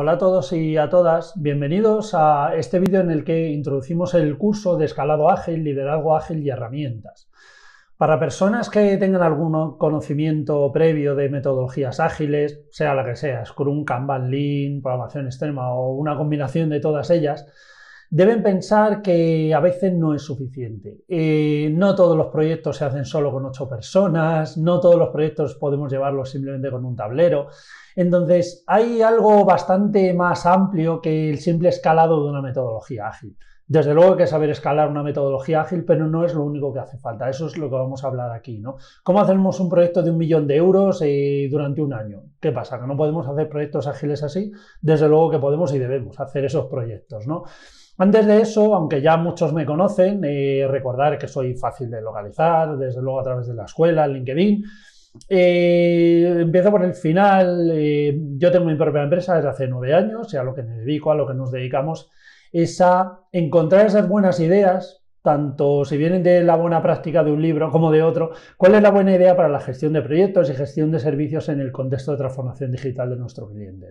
Hola a todos y a todas, bienvenidos a este vídeo en el que introducimos el curso de escalado ágil, liderazgo ágil y herramientas. Para personas que tengan algún conocimiento previo de metodologías ágiles, sea la que sea, Scrum, Kanban, Lean, programación extrema o una combinación de todas ellas, deben pensar que a veces no es suficiente. Eh, no todos los proyectos se hacen solo con ocho personas, no todos los proyectos podemos llevarlos simplemente con un tablero. Entonces, hay algo bastante más amplio que el simple escalado de una metodología ágil. Desde luego hay que saber escalar una metodología ágil, pero no es lo único que hace falta. Eso es lo que vamos a hablar aquí, ¿no? ¿Cómo hacemos un proyecto de un millón de euros eh, durante un año? ¿Qué pasa? ¿Que no podemos hacer proyectos ágiles así? Desde luego que podemos y debemos hacer esos proyectos, ¿no? Antes de eso, aunque ya muchos me conocen, eh, recordar que soy fácil de localizar, desde luego a través de la escuela, LinkedIn. Eh, empiezo por el final. Eh, yo tengo mi propia empresa desde hace nueve años y a lo que me dedico, a lo que nos dedicamos, es a encontrar esas buenas ideas tanto si vienen de la buena práctica de un libro como de otro, cuál es la buena idea para la gestión de proyectos y gestión de servicios en el contexto de transformación digital de nuestro cliente.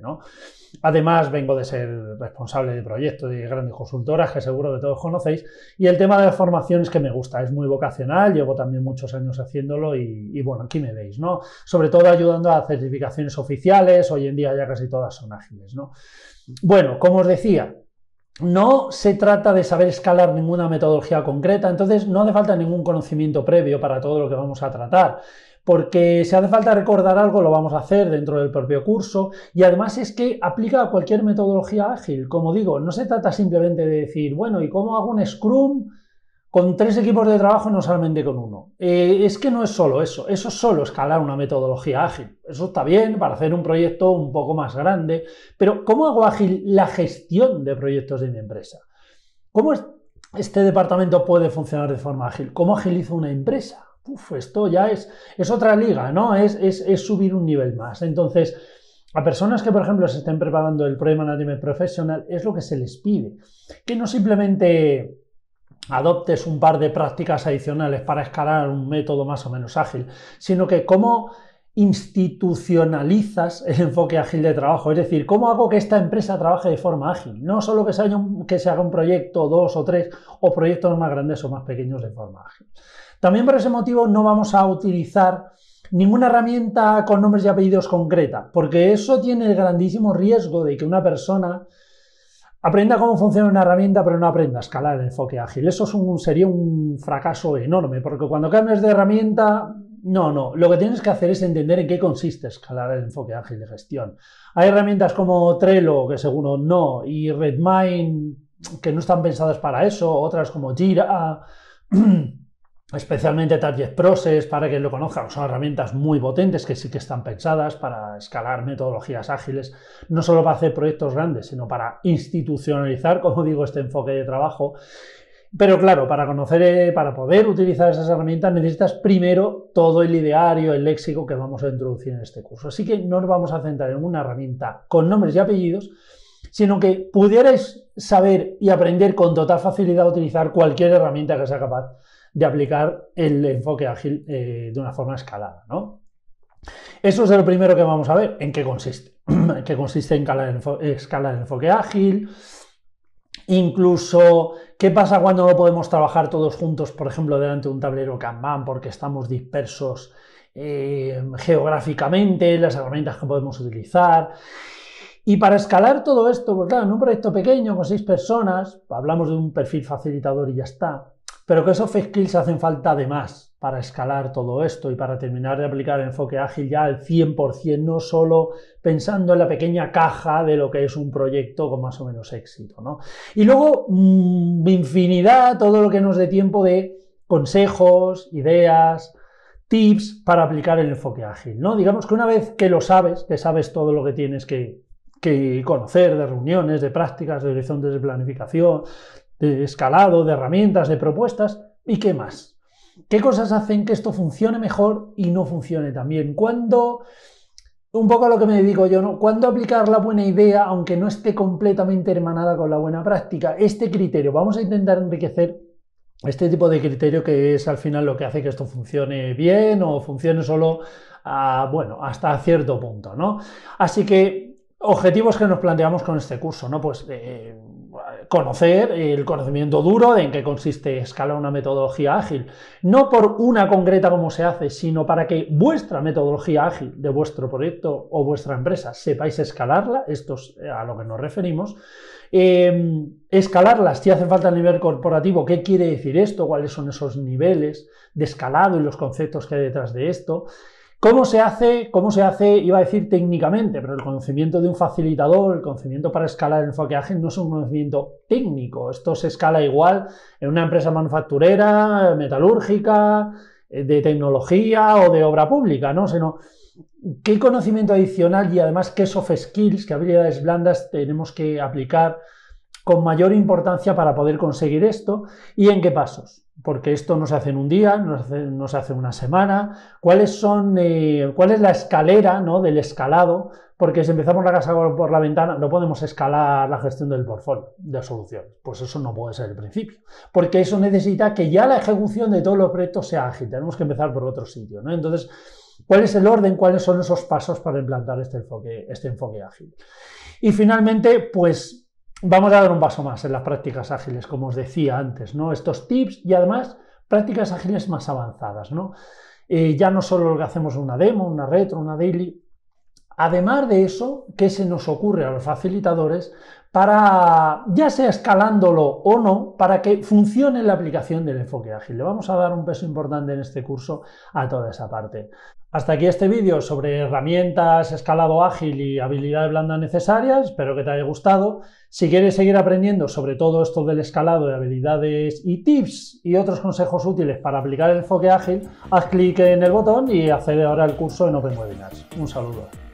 Además, vengo de ser responsable de proyectos de grandes consultoras, que seguro que todos conocéis, y el tema de formación es que me gusta, es muy vocacional, llevo también muchos años haciéndolo y, y bueno, aquí me veis, ¿no? Sobre todo ayudando a certificaciones oficiales, hoy en día ya casi todas son ágiles, ¿no? Bueno, como os decía, no se trata de saber escalar ninguna metodología concreta, entonces no hace falta ningún conocimiento previo para todo lo que vamos a tratar, porque si hace falta recordar algo lo vamos a hacer dentro del propio curso y además es que aplica a cualquier metodología ágil. Como digo, no se trata simplemente de decir, bueno, ¿y cómo hago un Scrum con tres equipos de trabajo y no solamente con uno? Eh, es que no es solo eso, eso es solo escalar una metodología ágil. Eso está bien para hacer un proyecto un poco más grande, pero ¿cómo hago ágil la gestión de proyectos de mi empresa? ¿Cómo este departamento puede funcionar de forma ágil? ¿Cómo agilizo una empresa? Uf, esto ya es, es otra liga, ¿no? Es, es, es subir un nivel más. Entonces, a personas que, por ejemplo, se estén preparando el Project Management Professional, es lo que se les pide. Que no simplemente adoptes un par de prácticas adicionales para escalar un método más o menos ágil, sino que cómo institucionalizas el enfoque ágil de trabajo, es decir, cómo hago que esta empresa trabaje de forma ágil, no solo que se, haga un proyecto, dos o tres, o proyectos más grandes o más pequeños de forma ágil. También por ese motivo no vamos a utilizar ninguna herramienta con nombres y apellidos concreta, porque eso tiene el grandísimo riesgo de que una persona Aprenda cómo funciona una herramienta, pero no aprenda a escalar el enfoque ágil. Eso sería un fracaso enorme, porque cuando cambias de herramienta, no, no. Lo que tienes que hacer es entender en qué consiste escalar el enfoque ágil de gestión. Hay herramientas como Trello, que seguro no, y Redmine, que no están pensadas para eso, otras como Jira. especialmente Target Process, para que lo conozcan, son herramientas muy potentes que sí que están pensadas para escalar metodologías ágiles, no solo para hacer proyectos grandes, sino para institucionalizar, como digo, este enfoque de trabajo. Pero claro, para conocer, eh, para poder utilizar esas herramientas necesitas primero todo el ideario, el léxico que vamos a introducir en este curso. Así que no nos vamos a centrar en una herramienta con nombres y apellidos, sino que pudierais saber y aprender con total facilidad a utilizar cualquier herramienta que sea capaz de aplicar el enfoque ágil eh, de una forma escalada, ¿no? Eso es lo primero que vamos a ver, en qué consiste. en qué consiste en escalar el enfoque ágil, incluso qué pasa cuando no podemos trabajar todos juntos, por ejemplo, delante de un tablero Kanban porque estamos dispersos eh, geográficamente, las herramientas que podemos utilizar. Y para escalar todo esto, pues en un proyecto pequeño con seis personas, hablamos de un perfil facilitador y ya está pero que esos skills hacen falta además para escalar todo esto y para terminar de aplicar el enfoque ágil ya al 100%, no solo pensando en la pequeña caja de lo que es un proyecto con más o menos éxito. ¿no? Y luego, mm, infinidad, todo lo que nos dé tiempo de consejos, ideas, tips para aplicar el enfoque ágil. ¿no? Digamos que una vez que lo sabes, que sabes todo lo que tienes que, que conocer de reuniones, de prácticas, de horizontes de planificación, de escalado, de herramientas, de propuestas y qué más. ¿Qué cosas hacen que esto funcione mejor y no funcione tan bien? ¿Cuándo, un poco a lo que me dedico yo, ¿no? ¿Cuándo aplicar la buena idea aunque no esté completamente hermanada con la buena práctica? Este criterio, vamos a intentar enriquecer este tipo de criterio que es al final lo que hace que esto funcione bien o funcione solo, bueno, hasta cierto punto, ¿no? Así que objetivos que nos planteamos con este curso, ¿no? Pues eh, conocer el conocimiento duro de en qué consiste escalar una metodología ágil, no por una concreta como se hace, sino para que vuestra metodología ágil de vuestro proyecto o vuestra empresa sepáis escalarla, esto es eh, a lo que nos referimos, escalarlas eh, escalarla si hace falta a nivel corporativo, qué quiere decir esto, cuáles son esos niveles de escalado y los conceptos que hay detrás de esto, ¿Cómo se hace? ¿Cómo se hace? Iba a decir técnicamente, pero el conocimiento de un facilitador, el conocimiento para escalar el enfoqueaje no es un conocimiento técnico. Esto se escala igual en una empresa manufacturera, metalúrgica, eh, de tecnología o de obra pública, ¿no? Sino qué conocimiento adicional y además qué soft skills, qué habilidades blandas tenemos que aplicar con mayor importancia para poder conseguir esto y en qué pasos. Porque esto no se hace en un día, no se hace, en una semana. ¿Cuáles son, eh, ¿Cuál es la escalera ¿no? del escalado? Porque si empezamos la casa por la ventana, no podemos escalar la gestión del portfolio de soluciones. Pues eso no puede ser el principio. Porque eso necesita que ya la ejecución de todos los proyectos sea ágil. Tenemos que empezar por otro sitio. Entonces, ¿Cuál es el orden? ¿Cuáles son esos pasos para implantar este enfoque, este enfoque ágil? Y finalmente, pues vamos a dar un paso más en las prácticas ágiles, como os decía antes, ¿no? Estos tips y además prácticas ágiles más avanzadas, ¿no? Eh, ya no solo lo que hacemos una demo, una retro, una daily, Además de eso, ¿qué se nos ocurre a los facilitadores para, ya sea escalándolo o no, para que funcione la aplicación del enfoque ágil? Le vamos a dar un peso importante en este curso a toda esa parte. Hasta aquí este vídeo sobre herramientas, escalado ágil y habilidades blandas necesarias. Espero que te haya gustado. Si quieres seguir aprendiendo sobre todo esto del escalado de habilidades y tips y otros consejos útiles para aplicar el enfoque ágil, haz clic en el botón y accede ahora al curso en Open Webinars. Un saludo.